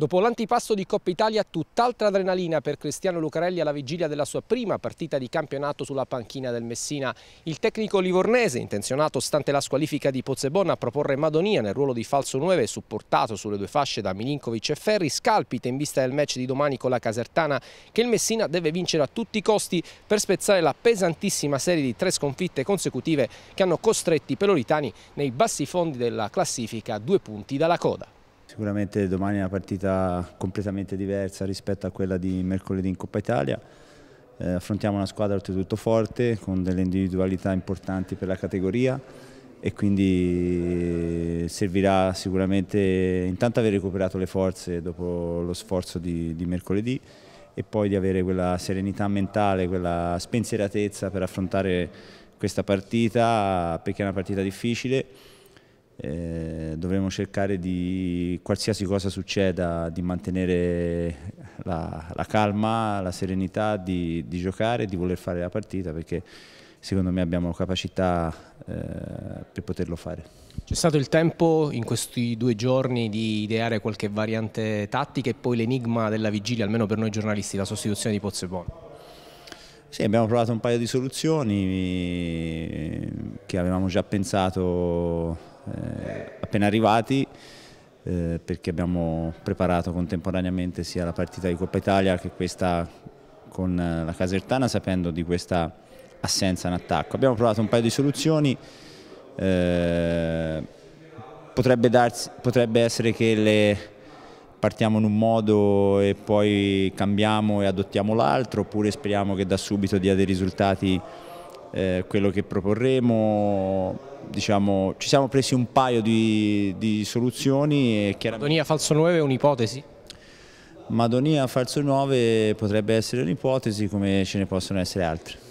Dopo l'antipasto di Coppa Italia, tutt'altra adrenalina per Cristiano Lucarelli alla vigilia della sua prima partita di campionato sulla panchina del Messina. Il tecnico livornese, intenzionato stante la squalifica di Pozzebonna a proporre Madonia nel ruolo di falso 9, supportato sulle due fasce da Milinkovic e Ferri, scalpita in vista del match di domani con la Casertana che il Messina deve vincere a tutti i costi per spezzare la pesantissima serie di tre sconfitte consecutive che hanno costretti i peloritani nei bassi fondi della classifica a due punti dalla coda. Sicuramente domani è una partita completamente diversa rispetto a quella di mercoledì in Coppa Italia. Eh, affrontiamo una squadra oltretutto forte, con delle individualità importanti per la categoria e quindi eh, servirà sicuramente intanto aver recuperato le forze dopo lo sforzo di, di mercoledì e poi di avere quella serenità mentale, quella spensieratezza per affrontare questa partita perché è una partita difficile eh, dovremo cercare di qualsiasi cosa succeda di mantenere la, la calma, la serenità di, di, giocare, di voler fare la partita perché secondo me abbiamo capacità eh, per poterlo fare. C'è stato il tempo in questi due giorni di ideare qualche variante tattica e poi l'enigma della vigilia, almeno per noi giornalisti, la sostituzione di Pozzebon. Sì, abbiamo provato un paio di soluzioni eh, che avevamo già pensato eh, appena arrivati eh, perché abbiamo preparato contemporaneamente sia la partita di Coppa Italia che questa con eh, la Casertana sapendo di questa assenza in attacco. Abbiamo provato un paio di soluzioni, eh, potrebbe, darsi, potrebbe essere che le partiamo in un modo e poi cambiamo e adottiamo l'altro oppure speriamo che da subito dia dei risultati eh, quello che proporremo, diciamo, ci siamo presi un paio di, di soluzioni. E chiaramente... Madonia falso 9 è un'ipotesi? Madonia falso 9 potrebbe essere un'ipotesi come ce ne possono essere altre.